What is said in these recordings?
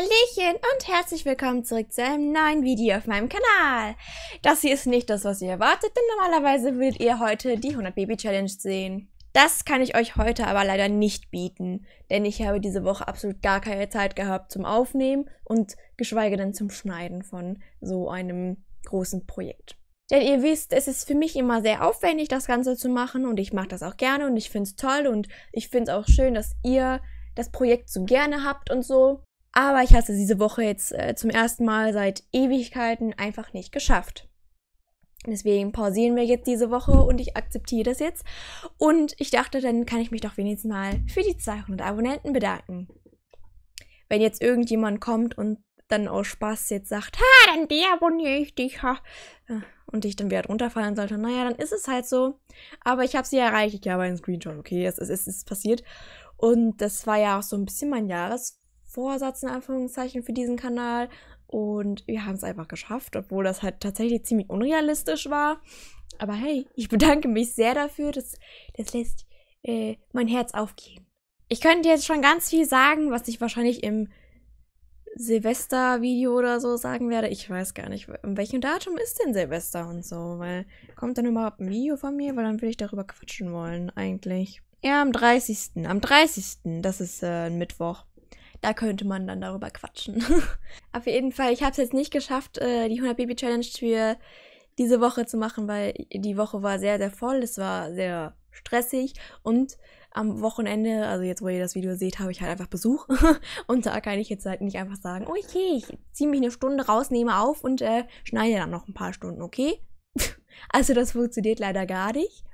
Hallöchen und herzlich willkommen zurück zu einem neuen Video auf meinem Kanal. Das hier ist nicht das, was ihr erwartet, denn normalerweise würdet ihr heute die 100 Baby Challenge sehen. Das kann ich euch heute aber leider nicht bieten, denn ich habe diese Woche absolut gar keine Zeit gehabt zum Aufnehmen und geschweige denn zum Schneiden von so einem großen Projekt. Denn ihr wisst, es ist für mich immer sehr aufwendig, das Ganze zu machen und ich mache das auch gerne und ich finde es toll und ich finde es auch schön, dass ihr das Projekt so gerne habt und so. Aber ich hatte diese Woche jetzt äh, zum ersten Mal seit Ewigkeiten einfach nicht geschafft. Deswegen pausieren wir jetzt diese Woche und ich akzeptiere das jetzt. Und ich dachte, dann kann ich mich doch wenigstens mal für die 200 Abonnenten bedanken. Wenn jetzt irgendjemand kommt und dann aus Spaß jetzt sagt, ha, dann deabonniere ich dich, ha. Äh, und ich dann wieder runterfallen sollte, naja, dann ist es halt so. Aber ich habe sie erreicht, ich habe einen Screenshot, okay, es, es, es ist passiert. Und das war ja auch so ein bisschen mein Jahres Vorsatz in Anführungszeichen für diesen Kanal. Und wir haben es einfach geschafft, obwohl das halt tatsächlich ziemlich unrealistisch war. Aber hey, ich bedanke mich sehr dafür. Das, das lässt äh, mein Herz aufgehen. Ich könnte jetzt schon ganz viel sagen, was ich wahrscheinlich im Silvester-Video oder so sagen werde. Ich weiß gar nicht, um welchem Datum ist denn Silvester und so, weil kommt dann überhaupt ein Video von mir, weil dann würde ich darüber quatschen wollen eigentlich. Ja, am 30. Am 30. Das ist äh, ein Mittwoch. Da könnte man dann darüber quatschen. Auf jeden Fall, ich habe es jetzt nicht geschafft, äh, die 100 Baby Challenge für diese Woche zu machen, weil die Woche war sehr, sehr voll. Es war sehr stressig und am Wochenende, also jetzt, wo ihr das Video seht, habe ich halt einfach Besuch. und da kann ich jetzt halt nicht einfach sagen, okay, ich ziehe mich eine Stunde raus, nehme auf und äh, schneide dann noch ein paar Stunden, okay? also das funktioniert leider gar nicht.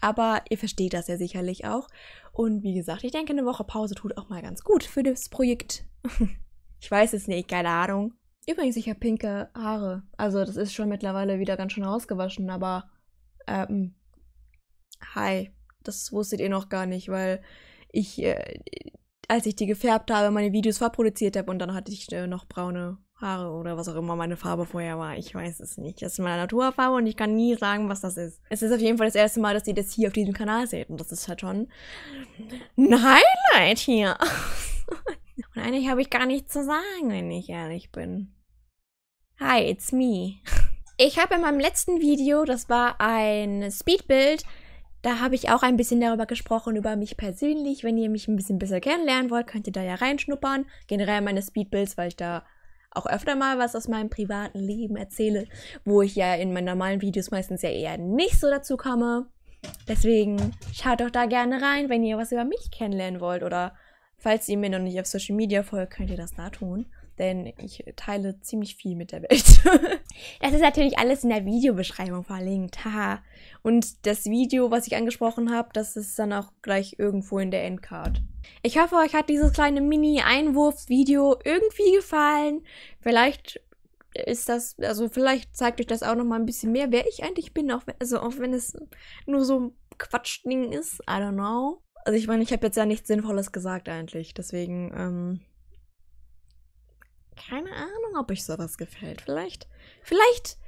Aber ihr versteht das ja sicherlich auch. Und wie gesagt, ich denke, eine Woche Pause tut auch mal ganz gut für das Projekt. ich weiß es nicht, keine Ahnung. Übrigens, ich habe pinke Haare. Also, das ist schon mittlerweile wieder ganz schön ausgewaschen, aber ähm, hi, das wusstet ihr noch gar nicht, weil ich, äh, als ich die gefärbt habe, meine Videos vorproduziert habe und dann hatte ich äh, noch braune Haare oder was auch immer meine Farbe vorher war. Ich weiß es nicht. Das ist meine Naturfarbe und ich kann nie sagen, was das ist. Es ist auf jeden Fall das erste Mal, dass ihr das hier auf diesem Kanal seht. Und das ist halt schon ein Highlight hier. und eigentlich habe ich gar nichts zu sagen, wenn ich ehrlich bin. Hi, it's me. Ich habe in meinem letzten Video, das war ein Speedbild, da habe ich auch ein bisschen darüber gesprochen, über mich persönlich. Wenn ihr mich ein bisschen besser kennenlernen wollt, könnt ihr da ja reinschnuppern. Generell meine Speedbills, weil ich da auch öfter mal was aus meinem privaten Leben erzähle, wo ich ja in meinen normalen Videos meistens ja eher nicht so dazu komme. Deswegen schaut doch da gerne rein, wenn ihr was über mich kennenlernen wollt oder falls ihr mir noch nicht auf Social Media folgt, könnt ihr das da tun denn ich teile ziemlich viel mit der Welt. das ist natürlich alles in der Videobeschreibung verlinkt, haha. Und das Video, was ich angesprochen habe, das ist dann auch gleich irgendwo in der Endcard. Ich hoffe, euch hat dieses kleine Mini-Einwurfsvideo irgendwie gefallen. Vielleicht ist das, also vielleicht zeigt euch das auch nochmal ein bisschen mehr, wer ich eigentlich bin, auch wenn, also auch wenn es nur so ein Quatschding ist. I don't know. Also ich meine, ich habe jetzt ja nichts Sinnvolles gesagt eigentlich, deswegen ähm, keine Ahnung, ob euch sowas gefällt. Vielleicht, vielleicht,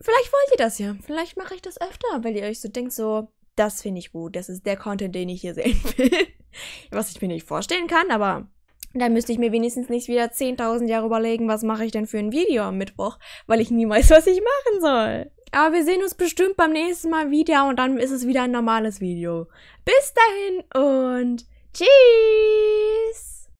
vielleicht wollt ihr das ja. Vielleicht mache ich das öfter, weil ihr euch so denkt, so, das finde ich gut. Das ist der Content, den ich hier sehen will. was ich mir nicht vorstellen kann, aber dann müsste ich mir wenigstens nicht wieder 10.000 Jahre überlegen, was mache ich denn für ein Video am Mittwoch, weil ich nie weiß, was ich machen soll. Aber wir sehen uns bestimmt beim nächsten Mal wieder und dann ist es wieder ein normales Video. Bis dahin und tschüss!